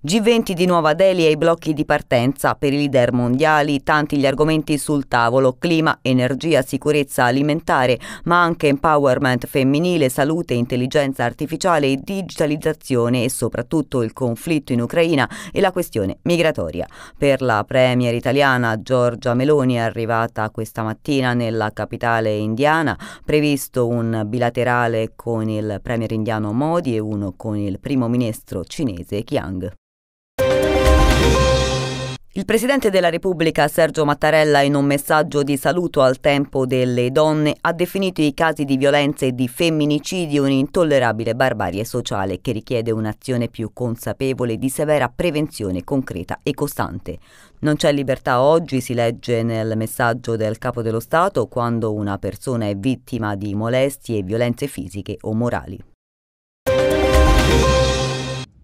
G20 di Nuova Delhi e i blocchi di partenza per i leader mondiali, tanti gli argomenti sul tavolo, clima, energia, sicurezza alimentare, ma anche empowerment femminile, salute, intelligenza artificiale e digitalizzazione e soprattutto il conflitto in Ucraina e la questione migratoria. Per la premier italiana Giorgia Meloni è arrivata questa mattina nella capitale indiana, previsto un bilaterale con il premier indiano Modi e uno con il primo ministro cinese Chiang. Il Presidente della Repubblica Sergio Mattarella in un messaggio di saluto al tempo delle donne ha definito i casi di violenza e di femminicidio un'intollerabile barbarie sociale che richiede un'azione più consapevole di severa prevenzione concreta e costante. Non c'è libertà oggi, si legge nel messaggio del Capo dello Stato, quando una persona è vittima di molestie e violenze fisiche o morali.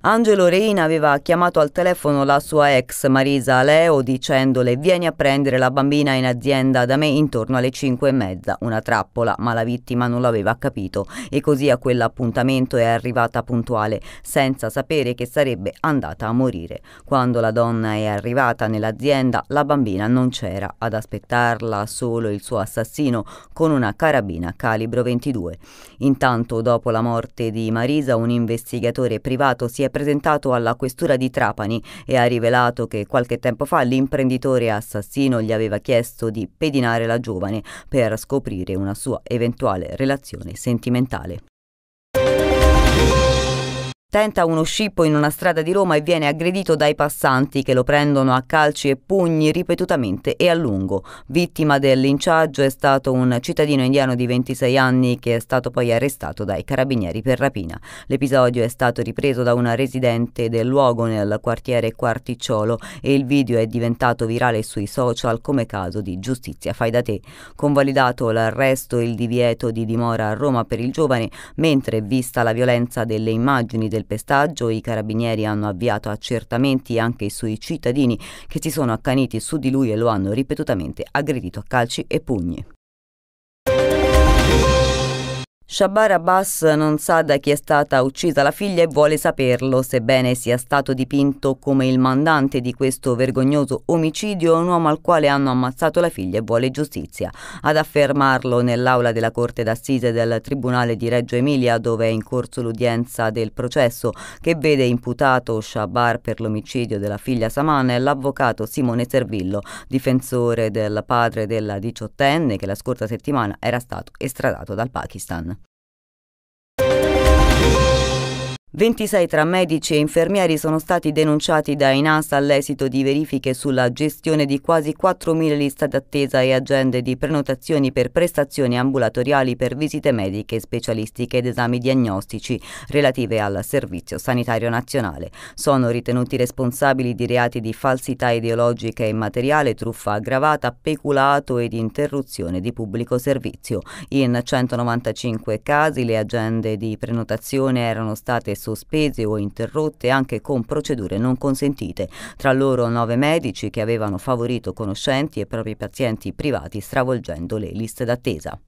Angelo Reina aveva chiamato al telefono la sua ex Marisa Leo dicendole vieni a prendere la bambina in azienda da me intorno alle 5 e mezza, una trappola, ma la vittima non l'aveva capito e così a quell'appuntamento è arrivata puntuale, senza sapere che sarebbe andata a morire. Quando la donna è arrivata nell'azienda la bambina non c'era, ad aspettarla solo il suo assassino con una carabina calibro 22. Intanto dopo la morte di Marisa un investigatore privato si è presentato alla questura di Trapani e ha rivelato che qualche tempo fa l'imprenditore assassino gli aveva chiesto di pedinare la giovane per scoprire una sua eventuale relazione sentimentale tenta uno scippo in una strada di Roma e viene aggredito dai passanti che lo prendono a calci e pugni ripetutamente e a lungo. Vittima del linciaggio è stato un cittadino indiano di 26 anni che è stato poi arrestato dai carabinieri per rapina. L'episodio è stato ripreso da una residente del luogo nel quartiere Quarticciolo e il video è diventato virale sui social come caso di giustizia fai da te. Convalidato l'arresto e il divieto di dimora a Roma per il giovane, mentre vista la violenza delle immagini del pestaggio, i carabinieri hanno avviato accertamenti anche sui cittadini che si sono accaniti su di lui e lo hanno ripetutamente aggredito a calci e pugni. Shabar Abbas non sa da chi è stata uccisa la figlia e vuole saperlo, sebbene sia stato dipinto come il mandante di questo vergognoso omicidio, un uomo al quale hanno ammazzato la figlia e vuole giustizia. Ad affermarlo nell'aula della Corte d'Assise del Tribunale di Reggio Emilia, dove è in corso l'udienza del processo che vede imputato Shabar per l'omicidio della figlia Saman, è l'avvocato Simone Servillo, difensore del padre della diciottenne che la scorsa settimana era stato estradato dal Pakistan. 26 tra medici e infermieri sono stati denunciati da INAS all'esito di verifiche sulla gestione di quasi 4.000 liste d'attesa e agende di prenotazioni per prestazioni ambulatoriali per visite mediche, specialistiche ed esami diagnostici relative al Servizio Sanitario Nazionale. Sono ritenuti responsabili di reati di falsità ideologica e materiale, truffa aggravata, peculato ed interruzione di pubblico servizio. In 195 casi le agende di prenotazione erano state sospese o interrotte anche con procedure non consentite, tra loro nove medici che avevano favorito conoscenti e propri pazienti privati stravolgendo le liste d'attesa.